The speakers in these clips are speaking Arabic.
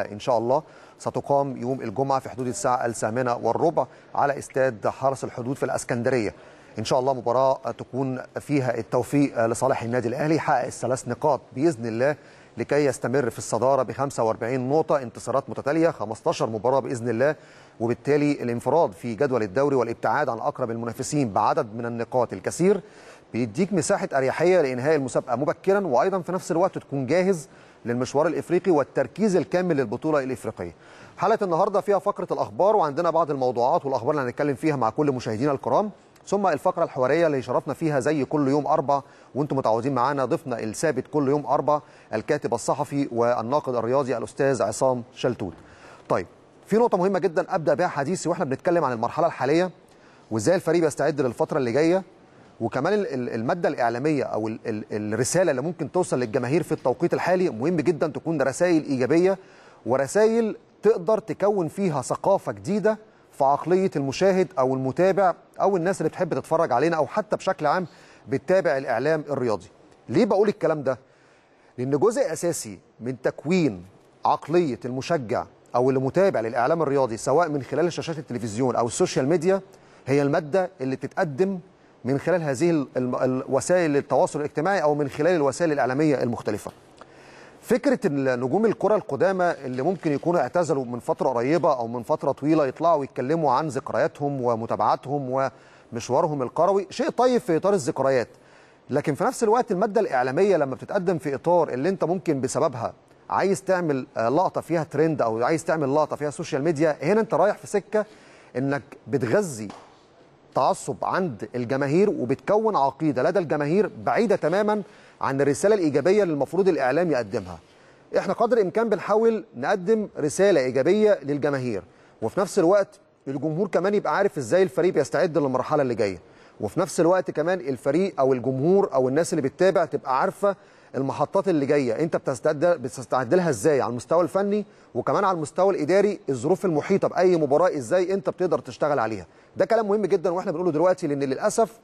إن شاء الله ستقام يوم الجمعة في حدود الساعة الثامنة والربع على استاد حرس الحدود في الأسكندرية إن شاء الله مباراة تكون فيها التوفيق لصالح النادي الأهلي حقق الثلاث نقاط بإذن الله لكي يستمر في الصدارة ب 45 نقطة انتصارات متتالية 15 مباراة بإذن الله وبالتالي الانفراد في جدول الدوري والابتعاد عن أقرب المنافسين بعدد من النقاط الكثير بيديك مساحة أريحية لإنهاء المسابقة مبكرا وأيضا في نفس الوقت تكون جاهز للمشوار الافريقي والتركيز الكامل للبطوله الافريقيه. حلقه النهارده فيها فقره الاخبار وعندنا بعض الموضوعات والاخبار اللي هنتكلم فيها مع كل مشاهدينا الكرام. ثم الفقره الحواريه اللي شرفنا فيها زي كل يوم اربع وانتم متعودين معانا ضيفنا الثابت كل يوم اربع الكاتب الصحفي والناقد الرياضي الاستاذ عصام شلتوت. طيب في نقطه مهمه جدا ابدا بها حديثي واحنا بنتكلم عن المرحله الحاليه وازاي الفريق بيستعد للفتره اللي جايه وكمان الماده الاعلاميه او الرساله اللي ممكن توصل للجماهير في التوقيت الحالي مهم جدا تكون رسائل ايجابيه ورسائل تقدر تكون فيها ثقافه جديده في عقليه المشاهد او المتابع او الناس اللي بتحب تتفرج علينا او حتى بشكل عام بتتابع الاعلام الرياضي. ليه بقول الكلام ده؟ لان جزء اساسي من تكوين عقليه المشجع او المتابع للاعلام الرياضي سواء من خلال شاشات التلفزيون او السوشيال ميديا هي الماده اللي تتقدم من خلال هذه الوسائل التواصل الاجتماعي أو من خلال الوسائل الإعلامية المختلفة فكرة نجوم الكرة القدامى اللي ممكن يكونوا اعتزلوا من فترة قريبة أو من فترة طويلة يطلعوا ويتكلموا عن ذكرياتهم ومتابعاتهم ومشوارهم القروي شيء طيب في إطار الذكريات لكن في نفس الوقت المادة الإعلامية لما بتتقدم في إطار اللي أنت ممكن بسببها عايز تعمل لقطة فيها ترند أو عايز تعمل لقطة فيها سوشيال ميديا هنا أنت رايح في سكة إنك بتغذي تعصب عند الجماهير وبتكون عقيده لدى الجماهير بعيده تماما عن الرساله الايجابيه اللي المفروض الاعلام يقدمها. احنا قدر الامكان بنحاول نقدم رساله ايجابيه للجماهير وفي نفس الوقت الجمهور كمان يبقى عارف ازاي الفريق بيستعد للمرحله اللي جايه وفي نفس الوقت كمان الفريق او الجمهور او الناس اللي بتتابع تبقى عارفه المحطات اللي جايه انت بتستعد بتستعد لها ازاي على المستوى الفني وكمان على المستوى الاداري الظروف المحيطه باي مباراه ازاي انت بتقدر تشتغل عليها ده كلام مهم جدا واحنا بنقوله دلوقتي لان للاسف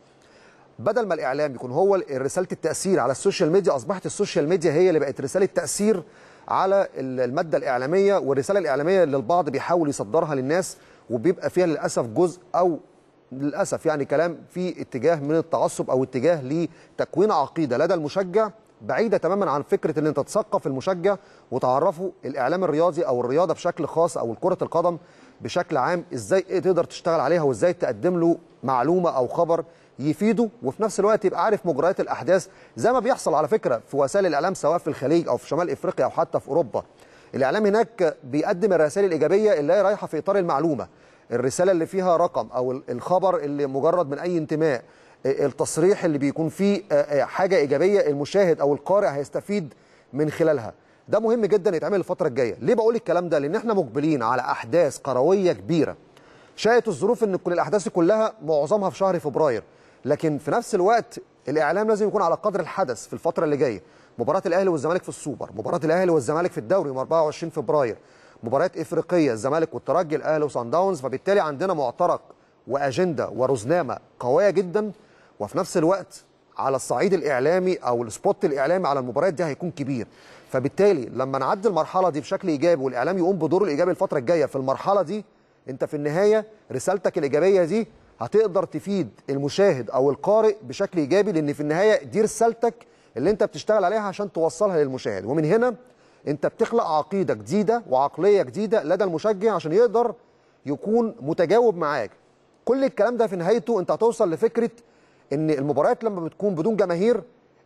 بدل ما الاعلام يكون هو رساله التاثير على السوشيال ميديا اصبحت السوشيال ميديا هي اللي بقت رساله تاثير على الماده الاعلاميه والرساله الاعلاميه اللي البعض بيحاول يصدرها للناس وبيبقى فيها للاسف جزء او للاسف يعني كلام في اتجاه من التعصب او اتجاه لتكوين عقيده لدى المشجع بعيده تماما عن فكره ان انت تثقف المشجع وتعرفه الاعلام الرياضي او الرياضه بشكل خاص او كره القدم بشكل عام ازاي تقدر تشتغل عليها وازاي تقدم له معلومه او خبر يفيده وفي نفس الوقت يبقى عارف مجريات الاحداث زي ما بيحصل على فكره في وسائل الاعلام سواء في الخليج او في شمال افريقيا او حتى في اوروبا الاعلام هناك بيقدم الرسائل الايجابيه اللي هي رايحه في اطار المعلومه الرساله اللي فيها رقم او الخبر اللي مجرد من اي انتماء التصريح اللي بيكون فيه آه، آه، حاجه ايجابيه المشاهد او القارئ هيستفيد من خلالها ده مهم جدا يتعمل الفتره الجايه ليه بقول الكلام ده لان احنا مقبلين على احداث قروية كبيره شاءت الظروف ان كل الاحداث كلها معظمها في شهر فبراير لكن في نفس الوقت الاعلام لازم يكون على قدر الحدث في الفتره اللي جايه مباراه الاهلي والزمالك في السوبر مباراه الاهلي والزمالك في الدوري يوم 24 فبراير مباريات افريقيه الزمالك والترجي الاهلي وصن داونز فبالتالي عندنا معترك واجنده ورزنامه قويه جدا وفي نفس الوقت على الصعيد الاعلامي او السبوت الاعلامي على المباريات دي هيكون كبير فبالتالي لما نعدي المرحله دي بشكل ايجابي والاعلام يقوم بدوره الايجابي الفتره الجايه في المرحله دي انت في النهايه رسالتك الايجابيه دي هتقدر تفيد المشاهد او القارئ بشكل ايجابي لان في النهايه دي رسالتك اللي انت بتشتغل عليها عشان توصلها للمشاهد ومن هنا انت بتخلق عقيده جديده وعقليه جديده لدى المشجع عشان يقدر يكون متجاوب معاك كل الكلام ده في نهايته انت هتوصل لفكره ان المباريات لما بتكون بدون جماهير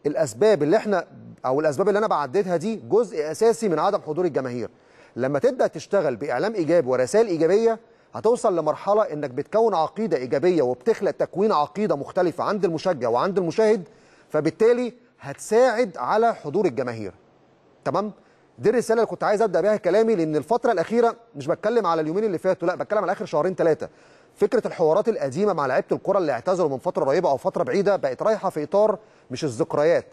الاسباب اللي احنا او الاسباب اللي انا بعددها دي جزء اساسي من عدم حضور الجماهير لما تبدا تشتغل باعلام ايجابي ورسائل ايجابيه هتوصل لمرحله انك بتكون عقيده ايجابيه وبتخلق تكوين عقيده مختلفه عند المشجع وعند المشاهد فبالتالي هتساعد على حضور الجماهير تمام دي الرساله اللي كنت عايز ابدا بيها كلامي لان الفتره الاخيره مش بتكلم على اليومين اللي فاتوا لا بتكلم على اخر شهرين ثلاثه فكره الحوارات القديمه مع لعيبه الكره اللي اعتزلوا من فتره قريبه او فتره بعيده بقت رايحه في اطار مش الذكريات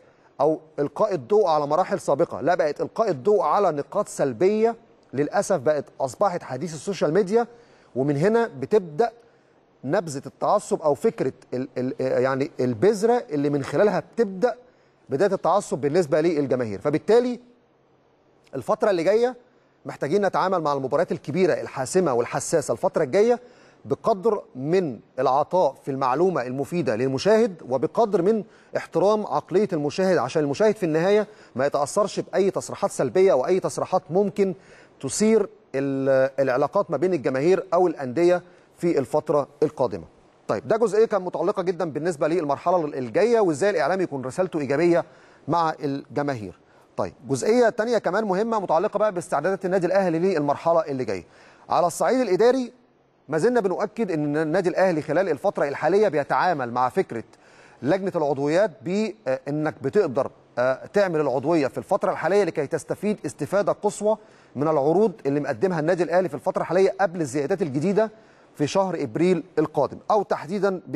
او القاء الضوء على مراحل سابقه لا بقت القاء الضوء على نقاط سلبيه للاسف بقت اصبحت حديث السوشيال ميديا ومن هنا بتبدا نبذه التعصب او فكره الـ الـ يعني البذره اللي من خلالها بتبدا بدايه التعصب بالنسبه للجماهير فبالتالي الفتره اللي جايه محتاجين نتعامل مع المباريات الكبيره الحاسمه والحساسه الفتره الجايه بقدر من العطاء في المعلومة المفيدة للمشاهد وبقدر من احترام عقلية المشاهد عشان المشاهد في النهاية ما يتأثرش بأي تصريحات سلبية أو أي تصريحات ممكن تثير العلاقات ما بين الجماهير أو الأندية في الفترة القادمة طيب ده جزئية كان متعلقة جدا بالنسبة للمرحلة الجاية وإزاي الإعلام يكون رسالته إيجابية مع الجماهير طيب جزئية تانية كمان مهمة متعلقة بقى باستعدادات النادي الأهلي للمرحلة اللي جاية على الصعيد الإداري ما زلنا بنؤكد ان النادي الاهلي خلال الفتره الحاليه بيتعامل مع فكره لجنه العضويات بانك آه، بتقدر آه، تعمل العضويه في الفتره الحاليه لكي تستفيد استفاده قصوى من العروض اللي مقدمها النادي الاهلي في الفتره الحاليه قبل الزيادات الجديده في شهر ابريل القادم او تحديدا